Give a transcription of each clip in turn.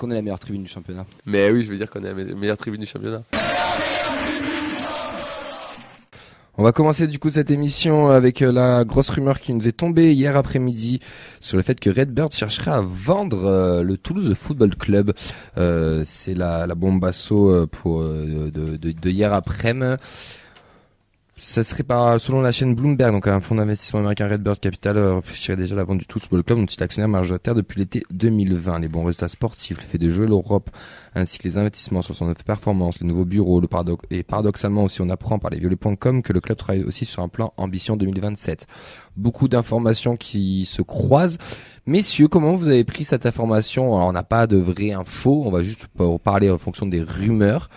qu'on est la meilleure tribune du championnat. Mais oui, je veux dire qu'on est la meilleure tribune du championnat. On va commencer du coup cette émission avec euh, la grosse rumeur qui nous est tombée hier après-midi sur le fait que Redbird chercherait à vendre euh, le Toulouse Football Club. Euh, c'est la, la bombe basso pour, de, de hier après-midi ça serait par, selon la chaîne Bloomberg, donc un fonds d'investissement américain Redbird Capital euh, réfléchirait déjà la vente du tout le Club, dont il est actionnaire majoritaire depuis l'été 2020. Les bons résultats sportifs, le fait de jouer l'Europe, ainsi que les investissements sur son offre performance, les nouveaux bureaux, le paradoxe, et paradoxalement aussi, on apprend par les violets.com que le club travaille aussi sur un plan ambition 2027. Beaucoup d'informations qui se croisent. Messieurs, comment vous avez pris cette information? on n'a pas de vraies infos, on va juste parler en fonction des rumeurs.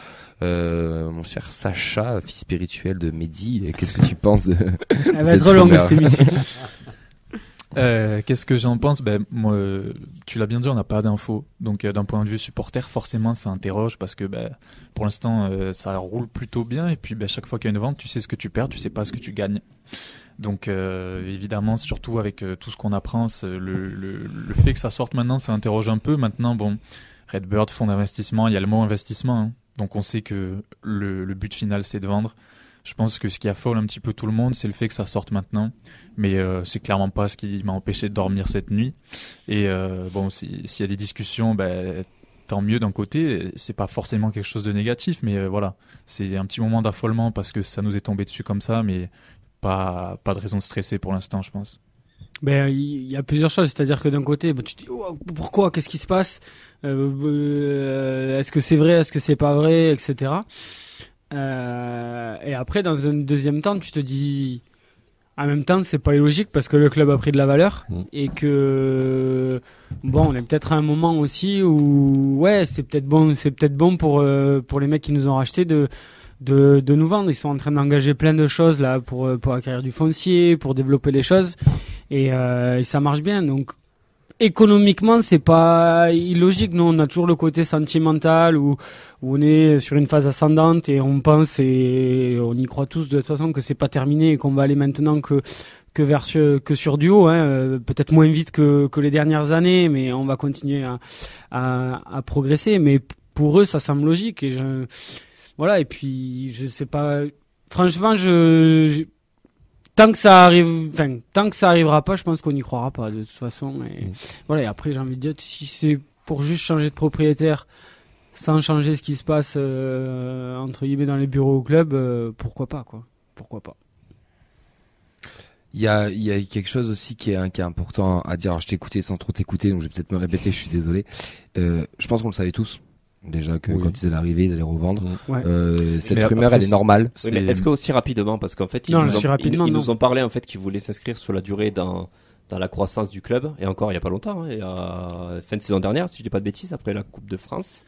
Euh, mon cher Sacha, fils spirituel de Mehdi, qu'est-ce que tu penses de cette euh, qu'est-ce que j'en pense ben, moi, Tu l'as bien dit, on n'a pas d'infos. Donc euh, d'un point de vue supporter, forcément, ça interroge parce que ben, pour l'instant, ça roule plutôt bien. Et puis ben, chaque fois qu'il y a une vente, tu sais ce que tu perds, tu sais pas ce que tu gagnes. Donc évidemment, surtout avec tout ce qu'on apprend, le, fait que ça sorte maintenant, ça interroge un peu. Maintenant, bon, Redbird, fonds d'investissement, il y a le mot investissement. Hein. Donc on sait que le, but final, c'est de vendre. Je pense que ce qui affole un petit peu tout le monde, c'est le fait que ça sorte maintenant. Mais euh, c'est clairement pas ce qui m'a empêché de dormir cette nuit. Et euh, bon, s'il y a des discussions, ben, tant mieux d'un côté. C'est pas forcément quelque chose de négatif, mais euh, voilà, c'est un petit moment d'affolement parce que ça nous est tombé dessus comme ça, mais pas, pas de raison de stresser pour l'instant, je pense. Ben il y a plusieurs choses, c'est-à-dire que d'un côté, ben, tu te dis oh, pourquoi, qu'est-ce qui se passe, euh, euh, est-ce que c'est vrai, est-ce que c'est pas vrai, etc. Euh, et après, dans un deuxième temps, tu te dis en même temps, c'est pas illogique parce que le club a pris de la valeur mmh. et que bon, on est peut-être à un moment aussi où ouais, c'est peut-être bon, c'est peut-être bon pour pour les mecs qui nous ont racheté de nous vendre. Ils sont en train d'engager plein de choses là pour pour acquérir du foncier, pour développer les choses euh, et, ça marche bien. Donc économiquement, c'est pas illogique. Nous, on a toujours le côté sentimental où, on est sur une phase ascendante et on pense et on y croit tous de toute façon que c'est pas terminé et qu'on va aller maintenant que que vers que sur duo, hein, euh, peut-être moins vite que, que les dernières années, mais on va continuer à, à, progresser. Mais pour eux, ça semble logique et je, voilà. Et puis, je sais pas. Franchement, je, tant que ça arrive, enfin, tant que ça arrivera pas, je pense qu'on n'y croira pas de toute façon. Et mm. voilà. Et après, j'ai envie de dire, si c'est pour juste changer de propriétaire, sans changer ce qui se passe euh, entre guillemets dans les bureaux au club, euh, pourquoi pas quoi Pourquoi pas il y, a, il y a, quelque chose aussi qui est, qui est important à dire. Alors, je écouté sans trop t'écouter, donc je vais peut-être me répéter, je suis désolé. Euh, je pense qu'on le savait tous. Déjà que quand ils allaient arriver, ils allaient revendre. Mm. Euh, cette rumeur, elle est normale. est-ce que aussi rapidement, parce qu'en fait, ils, nous, ont, ils, nous parlé en fait qu'ils voulaient s'inscrire sur la durée dans dans la croissance du club et encore il n'y a pas longtemps, et hein, fin de saison dernière, si je dis pas de bêtises, après la Coupe de France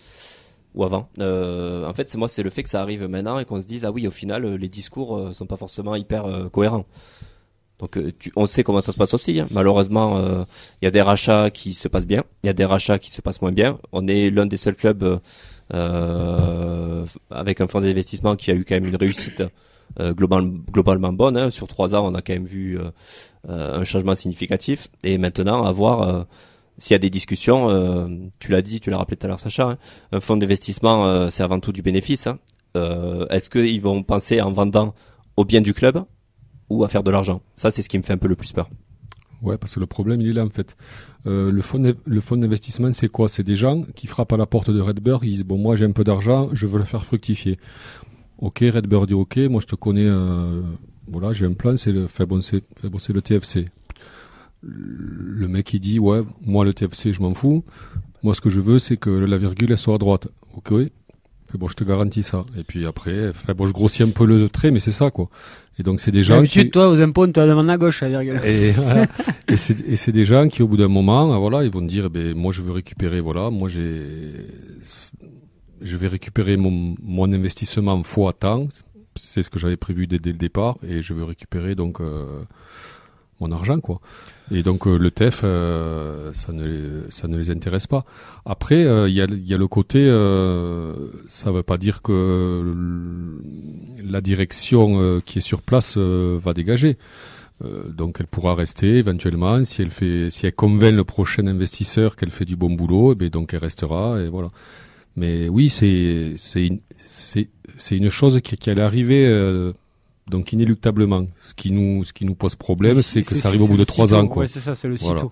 ou avant. Euh, en fait, c'est moi, c'est le fait que ça arrive maintenant et qu'on se dise ah oui, au final, euh, les discours sont pas forcément hyper cohérents. Donc euh, tu, on sait comment ça se passe aussi. Hein. Malheureusement, il euh, y a des rachats qui se passent bien, il y a des rachats qui se passent moins bien. On est l'un des seuls clubs euh, avec un fonds d'investissement qui a eu quand même une réussite globalement bonne. Hein. Sur trois ans, on a quand même vu un changement significatif. Et maintenant, à voir s'il y a des discussions. tu l'as dit, tu l'as rappelé tout à l'heure, Sacha. Hein. Un fonds d'investissement, c'est avant tout du bénéfice. Est-ce qu'ils vont penser en vendant au bien du club ou à faire de l'argent. Ça, c'est ce qui me fait un peu le plus peur. Ouais, parce que le problème, il est là, en fait. Euh, le fonds d'investissement, c'est quoi C'est des gens qui frappent à la porte de Redbird, ils disent, bon, moi, j'ai un peu d'argent, je veux le faire fructifier. Ok, Redbird dit, ok, moi, je te connais, euh, voilà, j'ai un plan, c'est le, bon, le TFC. Le mec, il dit, ouais, moi, le TFC, je m'en fous. Moi, ce que je veux, c'est que la virgule, elle soit à droite. Ok, bon, je te garantis ça. Et puis après, bon, je grossis un peu le trait, mais c'est ça quoi. Et donc c'est des gens. D'habitude, toi, aux impôts, on te demande à gauche, Et, et c'est des gens qui, au bout d'un moment, ah, voilà, ils vont dire, eh ben moi, je veux récupérer, voilà, moi j'ai, je vais récupérer mon, investissement fois temps, c'est ce que j'avais prévu dès, le départ, et je veux récupérer donc. Euh, mon argent quoi. Et donc euh, le TEF, euh, ça ne ça ne les intéresse pas. Après, euh, il y, a, y a le côté, ça veut pas dire que la direction qui est sur place va dégager. donc elle pourra rester éventuellement si elle fait si elle convainc le prochain investisseur qu'elle fait du bon boulot, et eh ben, donc elle restera et voilà. Mais oui, c'est c'est c'est une chose qui, qui allait arriver donc inéluctablement. Ce qui nous, ce qui nous pose problème, c'est que ça arrive au bout de trois ans. Quoi. c'est ça, c'est le sitôt.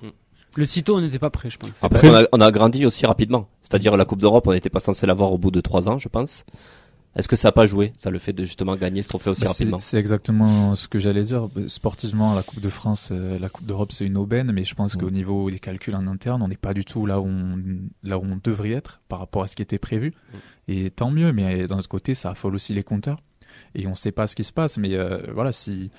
Le sitôt, on n'était pas prêt, je pense. Après, on a, grandi aussi rapidement. C'est-à-dire la Coupe d'Europe, on n'était pas censé l'avoir au bout de trois ans, je pense. Est-ce que ça n'a pas joué, ça, le fait de justement gagner ce trophée aussi bah, rapidement C'est exactement ce que j'allais dire. Bah, sportivement, la Coupe de France, euh, la Coupe d'Europe, c'est une aubaine, mais je pense qu'au niveau des calculs en interne, on n'est pas du tout là où, on, là où on devrait être par rapport à ce qui était prévu. Et tant mieux, mais euh, d'un autre côté, ça affole aussi les compteurs et on ne sait pas ce qui se passe. Mais euh, voilà, si.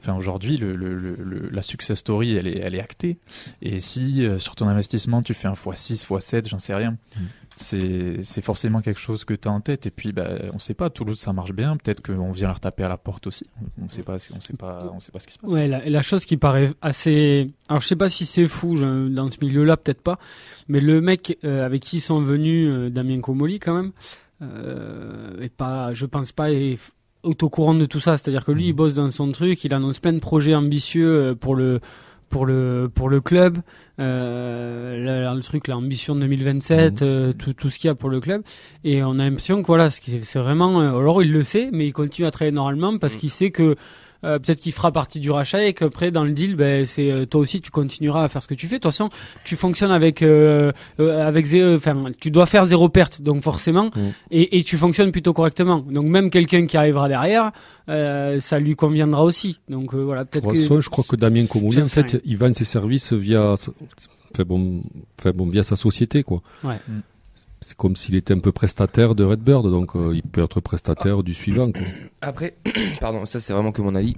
Enfin, aujourd'hui, le, la success story, elle est, elle est actée. Et si euh, sur ton investissement, tu fais un x6, x7, j'en sais rien, mm. c'est forcément quelque chose que tu as en tête. Et puis, bah, on ne sait pas, Toulouse, ça marche bien. Peut-être qu'on vient la retaper à la porte aussi. On ne sait, pas, on sait, pas, on sait pas ce qui se passe. Ouais, la, chose qui paraît assez. Alors, je ne sais pas si c'est fou dans ce milieu-là, peut-être pas. Mais le mec euh, avec qui ils sont venus, Damien Comoli, quand même, euh, et pas, je pense pas, est au courant de tout ça. C'est-à-dire que lui, il mmh. bosse dans son truc, il annonce plein de projets ambitieux euh, pour le pour le pour le club euh, le, truc l'ambition 2027 mmh. euh, tout tout ce qu'il y a pour le club et on a l'impression que voilà c'est vraiment alors il le sait mais il continue à travailler normalement parce mmh. qu'il sait que euh, peut-être qu'il fera partie du rachat et qu'après dans le deal, ben, c'est euh, toi aussi tu continueras à faire ce que tu fais. De toute façon, tu fonctionnes avec euh, avec enfin tu dois faire zéro perte, donc forcément, mm. et, tu fonctionnes plutôt correctement. Donc même quelqu'un qui arrivera derrière, ça lui conviendra aussi. Donc voilà, peut-être. Que... je crois que Damien Comolli, en fait, il vend ses services via, fait bon, bon, via sa société quoi. Ouais. Mm c'est comme s'il était un peu prestataire de Redbird, donc euh, il peut être prestataire du suivant. Après, pardon, ça c'est vraiment que mon avis.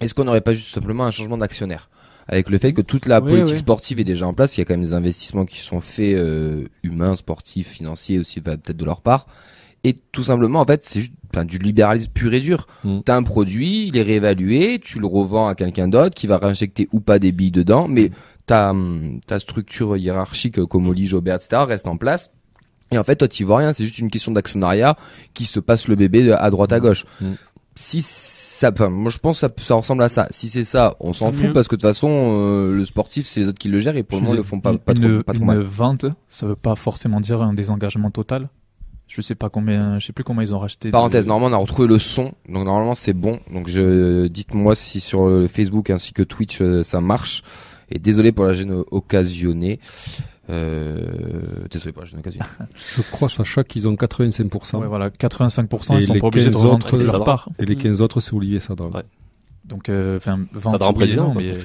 Est-ce qu'on n'aurait pas juste simplement un changement d'actionnaire avec le fait que toute la politique sportive est déjà en place, il y a quand même des investissements qui sont faits euh, humains, sportifs, financiers aussi, peut-être de leur part. Et tout simplement, en fait, c'est juste du libéralisme pur et dur. Tu mm. T'as un produit, il est réévalué, tu le revends à quelqu'un d'autre qui va réinjecter ou pas des billes dedans, mais ta, hum, ta structure hiérarchique euh, comme Oli Jobert, etc. reste en place et en fait, toi, tu vois rien, c'est juste une question d'actionnariat qui se passe le bébé à droite à mm. gauche. Mm. Si ça, enfin, moi je pense que ça, ressemble à ça. Si c'est ça, on s'en fout parce que de toute façon, euh, le sportif, c'est les autres qui le gèrent et pour le moment, ils le font pas, pas, trop, pas trop une vente 20, ça veut pas forcément dire un désengagement total je sais pas combien, je sais plus comment ils ont racheté. Parenthèse, normalement on a retrouvé le son, donc normalement c'est bon. Donc je, dites-moi si sur Facebook ainsi que Twitch euh, ça marche. Et désolé pour la gêne occasionnée. Euh, désolé pour la gêne occasionnée. Je crois, Sacha, qu'ils ont 85%. Ouais, voilà, 85%, et ils sont pas leur part. Et les 15 mm. autres, c'est Olivier Sadra. Ouais. Donc, euh, président, mais. Euh,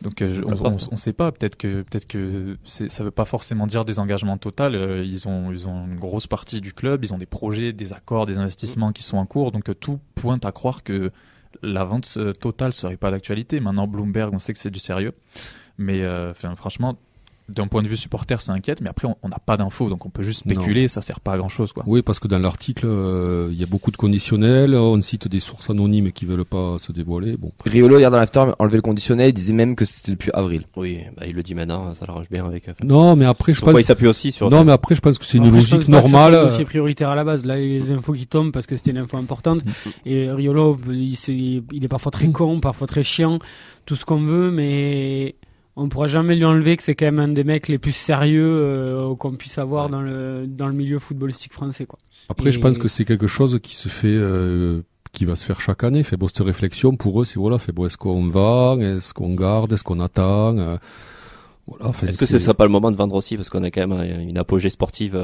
donc on ne sait pas. Peut-être que peut-être que ça veut pas forcément dire des engagements total. ils ont ils ont une grosse partie du club. Ils ont des projets, des accords, des investissements mm. qui sont en cours. Donc tout pointe à croire que la vente euh, totale serait pas d'actualité. Maintenant, Bloomberg, on sait que c'est du sérieux. Mais euh, franchement, d'un point de vue supporter, ça inquiète, mais après, on n'a pas d'infos, donc on peut juste spéculer, ça ça sert pas à grand chose, quoi. Oui, parce que dans l'article, euh, il y a beaucoup de conditionnels, on cite des sources anonymes qui veulent pas se dévoiler, bon. Riolo, hier dans l'after, enlevait le conditionnel, il disait même que c'était depuis avril. Oui, bah, il le dit maintenant, ça l'arrache bien avec. Euh, non, mais après, je Pourquoi pense. il s'appuie aussi sur. Non, mais après, je pense que c'est une logique normale. C'est prioritaire à la base. Là, les infos qui tombent parce que c'était une info importante. Et Riolo, il, est, il est parfois très con, parfois très chiant, tout ce qu'on veut, mais on ne pourra jamais lui enlever que c'est quand même un des mecs les plus sérieux euh, qu'on puisse avoir dans le dans le milieu footballistique français Après je pense que c'est quelque chose qui se fait euh, qui va se faire chaque année, fait bon cette réflexion pour eux c'est voilà, fait est-ce qu'on va, est-ce qu'on garde, est-ce qu'on attend euh, Est-ce que ce ne sera pas le moment de vendre aussi parce qu'on a quand même une apogée sportive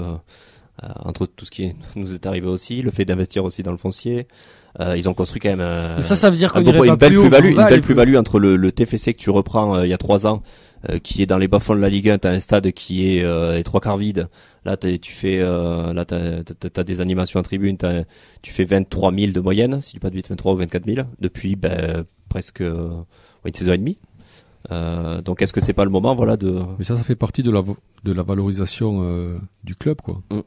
euh, entre tout ce qui nous est arrivé aussi, le fait d'investir aussi dans le foncier. Euh, ils ont construit quand même euh, ça, ça veut dire un une, belle plus value, une belle plus-value entre le, le, TFC que tu reprends il y a trois ans, qui est dans les bas-fonds de la Ligue 1, t'as un stade qui est les trois quarts vide. Là, tu fais, là, t'as, des animations en tribune, tu fais 23 000 de moyenne, si tu pas de 8, 23 ou 24 000, depuis ben, presque une saison et demie. donc, est-ce que c'est pas le moment, voilà, de. Mais ça, ça fait partie de la de la valorisation du club, quoi. Mm.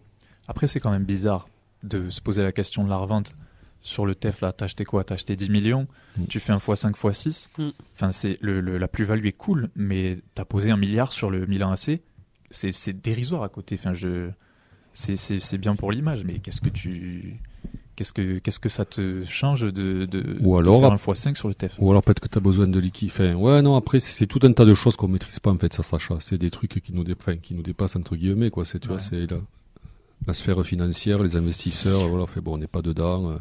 Après, c'est quand même bizarre de se poser la question de la revente sur le TEF, là, t'as acheté quoi T'as acheté 10 millions, mm. tu fais un x 5 x 6. Enfin, c'est la plus-value est cool, mais t'as posé un milliard sur le Milan AC, c'est dérisoire à côté. Enfin, je, c'est bien pour l'image, mais qu'est-ce que tu. Qu'est-ce que, que ça te change de, ou alors, faire un x5 sur le TEF Ou alors peut-être que tu as besoin de liquide. ouais, non, après, c'est tout un tas de choses qu'on maîtrise pas, en fait, ça, Sacha. C'est des trucs qui nous, dé... qui nous dépassent, entre guillemets, quoi. tu c'est là la sphère financière, les investisseurs, voilà, fait, bon, on n'est pas dedans. Euh,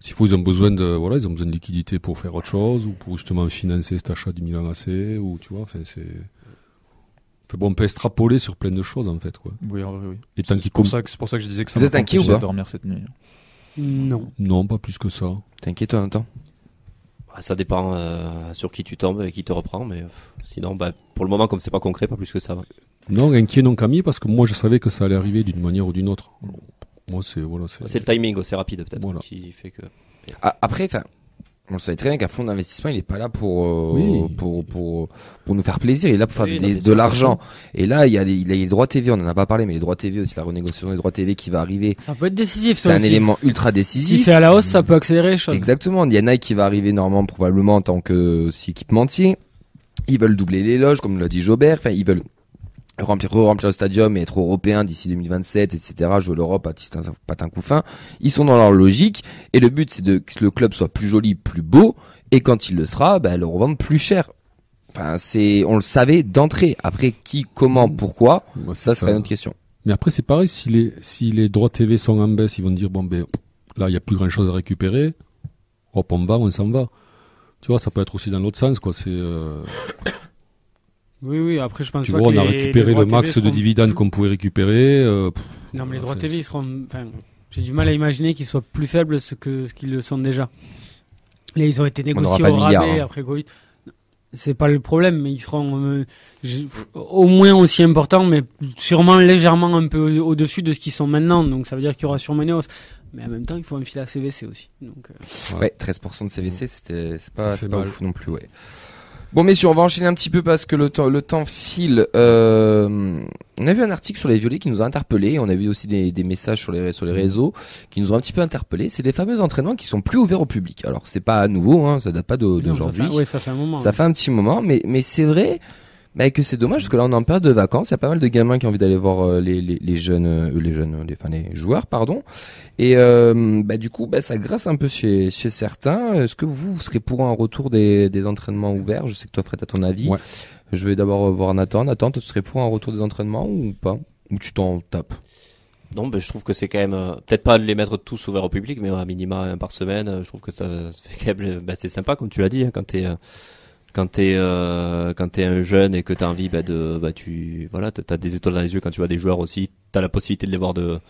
s'il faut, ils ont besoin de, voilà, ils ont besoin de liquidité pour faire autre chose ou pour justement financer cet achat du Milan AC ou tu vois, enfin, c'est. Bon, on peut extrapoler sur plein de choses en fait. Quoi. Oui, oui, c'est, pour ça que, que je disais que ça Vous êtes inquiet ou pas dormir cette nuit. Hein. Non. Non, pas plus que ça. T'inquiète toi, Nathan bah, Ça dépend euh, sur qui tu tombes et qui te reprend, mais sinon, bah, pour le moment, comme c'est pas concret, pas plus que ça. Non, inquiet non Camille, parce que moi je savais que ça allait arriver d'une manière ou d'une autre. Moi c'est voilà, c'est le timing oh, c'est rapide peut-être voilà. qui fait que. après, on le savait très bien qu'un fonds d'investissement, il n'est pas là pour, euh, pour, pour, pour, nous faire plaisir. Il est là pour faire de l'argent. Et là, il y, a les, il y a les droits TV, on en a pas parlé, mais les droits TV aussi, la renégociation des droits TV qui va arriver. Ça peut être décisif, C'est un élément ultra décisif. Si c'est à la hausse, ça peut accélérer les choses. Exactement. Il y a Nike qui va arriver normalement, probablement, en tant que euh, équipementier. Ils veulent doubler les loges, comme l'a dit Jobert. Enfin, ils veulent remplir, remplir le stadium et être européen d'ici 2027, etc., jouer l'Europe à patin coup fin, ils sont dans leur logique, et le but c'est de, que le club soit plus joli, plus beau, et quand il le sera, ben, le revendre plus cher. Enfin, c'est, on le savait d'entrée. Après, qui, comment, mmh. pourquoi, ça serait une autre question. Mais après, c'est pareil, si les, si les droits TV sont en baisse, ils vont dire, bon, ben, là, il n'y a plus grand chose à récupérer, hop, on va, on s'en va. Tu vois, ça peut être aussi dans l'autre sens, quoi, c'est, euh, oui, oui, après je pense tu pas vois, que on a récupéré le max de dividendes qu'on pouvait récupérer. Euh, non, mais les droits TV, ils seront. Enfin, j'ai du mal à imaginer qu'ils soient plus faibles que ce qu'ils le sont déjà. Là, ils ont été négociés rabais hein. après Covid. C'est pas le problème, mais ils seront euh, au moins aussi importants, mais sûrement légèrement un peu au-dessus de ce qu'ils sont maintenant. Donc ça veut dire qu'il y aura sûrement Mais en même temps, il faut un filet à CVC aussi. Donc, euh, Ouais, 13% de CVC, c'était, c'est pas, pas non plus, ouais. Bon messieurs, on va enchaîner un petit peu parce que le temps, le temps file. Euh, on a vu un article sur les violets qui nous a interpellés. On a vu aussi des, des messages sur les, sur les réseaux qui nous ont un petit peu interpellés. C'est les fameux entraînements qui sont plus ouverts au public. Alors c'est pas nouveau, hein, ça date pas d'aujourd'hui. ça fait un moment. Ça fait un petit moment, mais, mais c'est vrai. Bah, que c'est dommage parce que là on est en période de vacances, il y a pas mal de gamins qui ont envie d'aller voir euh, les, les, les, jeunes, euh, les jeunes, les, enfin les joueurs, pardon. Et euh, bah, du coup, bah, ça grasse un peu chez, chez certains. Est-ce que vous, vous serez pour un retour des, des entraînements ouverts Je sais que toi, Fred, à ton avis. Ouais. Je vais d'abord euh, voir Nathan. Nathan, tu serais pour un retour des entraînements ou pas Ou tu t'en tapes non, mais je trouve que c'est quand même peut-être pas de les mettre tous ouverts au public, mais à minima un par semaine, je trouve que ça, ça fait quand même, bah, c'est sympa comme tu l'as dit hein, quand t'es euh, quand t'es euh, quand t'es un jeune et que t'as envie bah, de bah tu voilà t'as des étoiles dans les yeux quand tu vois des joueurs aussi t'as la possibilité de les voir de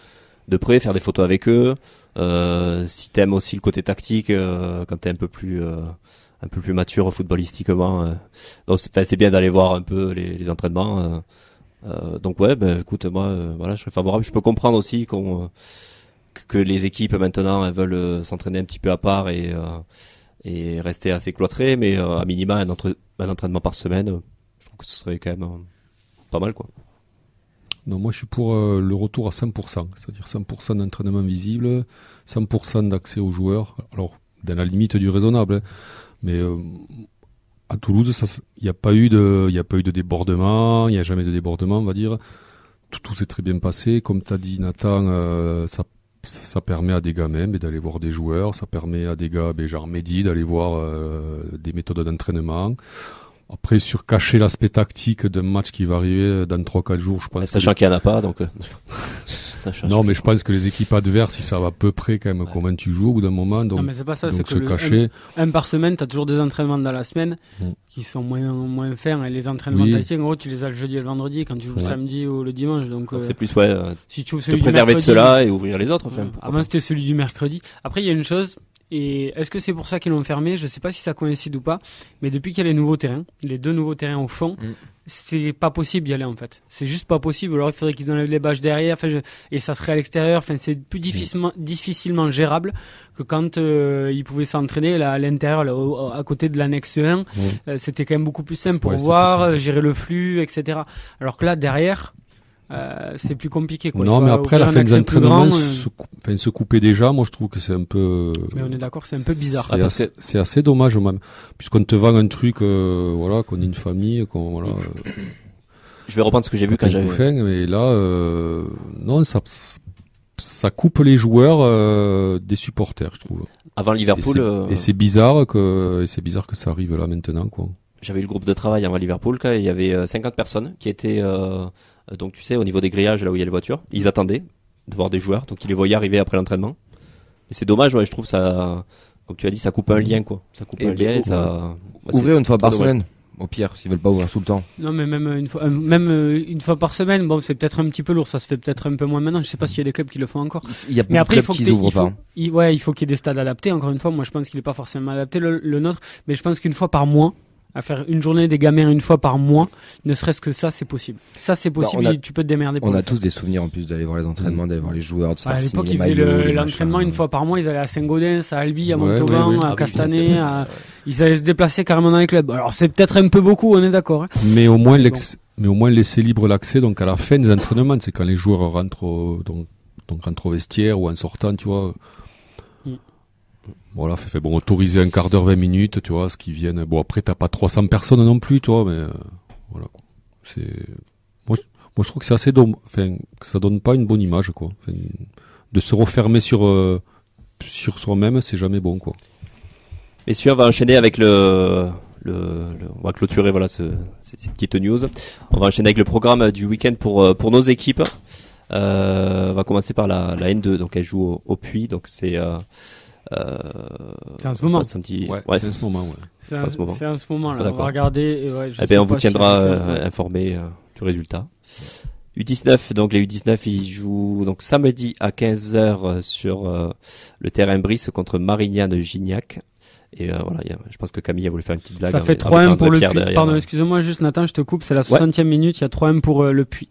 de près faire des photos avec eux euh, si t'aimes aussi le côté tactique euh, quand t'es un peu plus euh, un peu plus mature footballistiquement euh. donc c'est bien d'aller voir un peu les, les entraînements euh. donc ouais ben écoute moi voilà je serais favorable je peux comprendre aussi qu'on que les équipes maintenant elles veulent s'entraîner un petit peu à part et et rester assez cloîtré, mais euh, à minima un, entraînement par semaine, je trouve que ce serait quand même euh, pas mal quoi. Non, moi je suis pour euh, le retour à 100%, c'est-à-dire 100% d'entraînement visible, 100% d'accès aux joueurs, alors dans la limite du raisonnable, hein, mais à Toulouse, il n'y a, pas eu de, débordement, il n'y a jamais de débordement, on va dire. Tout, s'est très bien passé. Comme tu as dit, Nathan, ça ça permet à des gars même d'aller voir des joueurs, ça permet à des gars, ben, genre Mehdi, d'aller voir euh, des méthodes d'entraînement. Après, sur cacher l'aspect tactique d'un match qui va arriver dans 3-4 jours, je pense. Bah, sachant qu'il n'y en a pas, donc. Euh. Non, mais je pense que les équipes adverses, ça savent à peu près quand même combien tu joues au d'un moment. Donc, se cacher. Un, par semaine, tu as toujours des entraînements dans la semaine mm. qui sont moins, moins fins. Et les entraînements en gros, tu les as le jeudi et le vendredi quand tu joues le samedi ou le dimanche. Donc, euh, c'est plus, ouais, euh, si tu te préserver de cela et ouvrir les autres, enfin. Euh, avant, c'était celui du mercredi. Après, il y a une chose, et est-ce que c'est pour ça qu'ils l'ont fermé Je ne sais pas si ça coïncide ou pas, mais depuis qu'il y a les nouveaux terrains, les deux nouveaux terrains au fond, mm. c'est pas possible d'y aller en fait. C'est juste pas possible. Alors il faudrait qu'ils enlèvent les bâches derrière, et ça serait à l'extérieur. Enfin, c'est plus difficilement, gérable que quand euh, ils pouvaient s'entraîner là, à l'intérieur, là, à côté de l'annexe 1. Mm. Euh, c'était quand même beaucoup plus simple pour voir, euh, gérer le flux, etc. Alors que là, derrière, euh, c'est plus compliqué. Quoi. Non, mais après, la fin des entraînements euh. se, couper déjà, moi je trouve que c'est un peu. Mais on est d'accord, c'est un peu bizarre. Ah, c'est assez, assez, dommage même, puisqu'on te vend un truc, euh, voilà, qu'on est une famille, qu'on voilà. Je vais reprendre ce que j'ai vu quand j'avais. Fin, mais là, non, ça, ça coupe les joueurs des supporters, je trouve. Avant Liverpool. Et c'est bizarre que, c'est bizarre que ça arrive là maintenant, quoi j'avais le groupe de travail avant Liverpool, quand il y avait 50 personnes qui étaient donc tu sais, au niveau des grillages, là où il y a les voitures, ils attendaient de voir des joueurs, donc ils les voyaient arriver après l'entraînement. Mais c'est dommage, ouais, je trouve ça, comme tu as dit, ça coupe un lien, quoi. Ça coupe un ben, lien, ça. une fois par semaine au pire s'ils veulent pas ouvrir tout le temps. Non mais même euh, une fois euh, même euh, une fois par semaine bon c'est peut-être un petit peu lourd ça se fait peut-être un peu moins maintenant je ne sais pas s'il y a des clubs qui le font encore. Il y a mais après il faut qu'ils Il, ouais il faut qu'il y ait des stades adaptés encore une fois moi je pense qu'il est pas forcément adapté le nôtre mais je pense qu'une fois par mois à faire une journée des gamins une fois par mois, ne serait-ce que ça, c'est possible. Ça, c'est bah, possible, tu peux te démerder. Pour on a tous des souvenirs en plus d'aller voir les entraînements, mm. d'aller voir les joueurs. De ça. Bah, à l'époque, ils faisaient l'entraînement une fois par mois, ils allaient à Saint-Gaudens, à Albi, à Montauban, à ah Castanet, ils allaient se déplacer carrément dans les clubs. Alors, c'est peut-être un peu beaucoup, on est d'accord. Hein. Mais au moins, mais au moins laisser libre l'accès, donc à la fin des entraînements, c'est quand les joueurs rentrent donc, rentrent au vestiaire ou en sortant, tu vois. Voilà, fait, fait bon, autoriser un quart d'heure, 20 minutes, tu vois, ce qui viennent. Bon, après, t'as pas 300 personnes non plus, tu vois, mais euh, voilà. C'est moi, moi, je trouve que c'est assez dommage. Enfin, que ça donne pas une bonne image, quoi. de se refermer sur euh, sur soi-même, c'est jamais bon, quoi. Messieurs, on va enchaîner avec le, le, on va clôturer voilà ce, cette petite news. On va enchaîner avec le programme du week-end pour euh, pour nos équipes. Euh, on va commencer par la, la N2, donc elle joue au, au donc c'est euh, c'est en ce moment. C'est ouais, en ce moment. C'est en, ce ah, on va regarder. Eh ben, vous tiendra euh, euh, informé du résultat. U19, donc les U19, ils jouent donc samedi à 15h sur le terrain Brice contre Marignan de Gignac. Et voilà, je pense que Camille a voulu faire une petite blague. Ça hein, fait 3-1 pour le Puy. Pardon, hein. excuse-moi juste Nathan, je te coupe, c'est la 60e minute, il y a 3-1 pour le Puy.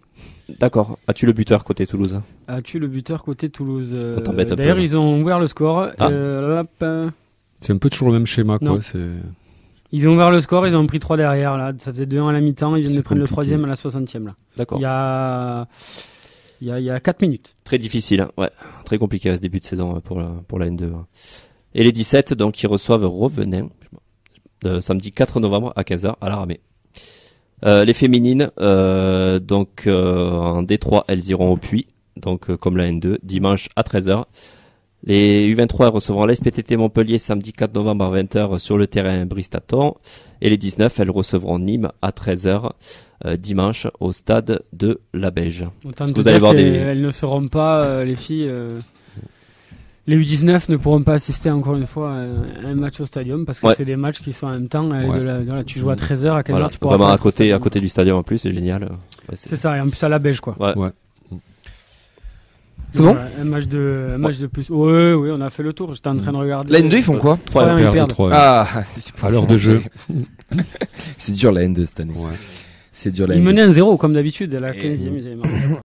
D'accord. As-tu le buteur côté Toulouse As-tu le buteur côté Toulouse euh, D'ailleurs, ils ont ouvert le score. Ah. Euh, euh. c'est un peu toujours le même schéma, Ils ont ouvert le score, ils ont pris 3 derrière. Là. Ça faisait 2-1 à la mi-temps, ils viennent de prendre le 3 à la 60e. D'accord. Il y a. Il y, a, il y a 4 minutes. Très difficile, hein. ouais. Très compliqué à hein, ce début de saison pour la, pour la N2. Hein. Et les 17, donc, ils reçoivent Revenin, samedi 4 novembre à 15h à la ramée. Euh, les féminines, euh, donc euh, en D3, elles iront au puits, donc comme la N2, dimanche à 13h. Les U23 recevront l'SPTT Montpellier samedi 4 novembre à 20h sur le terrain Bristaton. Et les 19, elles recevront Nîmes à 13h dimanche au stade de la Beige. vous allez voir des... Elles ne seront pas, les filles, les U19 ne pourront pas assister encore une fois à un match au stadium parce que c'est des matchs qui sont en même temps. la, tu joues à 13h, à quelle heure tu pourras. Vraiment à côté, à côté du stadium en plus, c'est génial. c'est ça, et en plus à la belge quoi. Ouais. C'est bon Un match de, match de plus. Oui, oui, on a fait le tour. J'étais en train de regarder. La N2, ils font quoi 3 ils perdent. 3 ah, c'est pas l'heure de jeu. c'est dur la N2 cette année. C'est dur la N2. Ils menaient un 0 comme d'habitude à la 15e.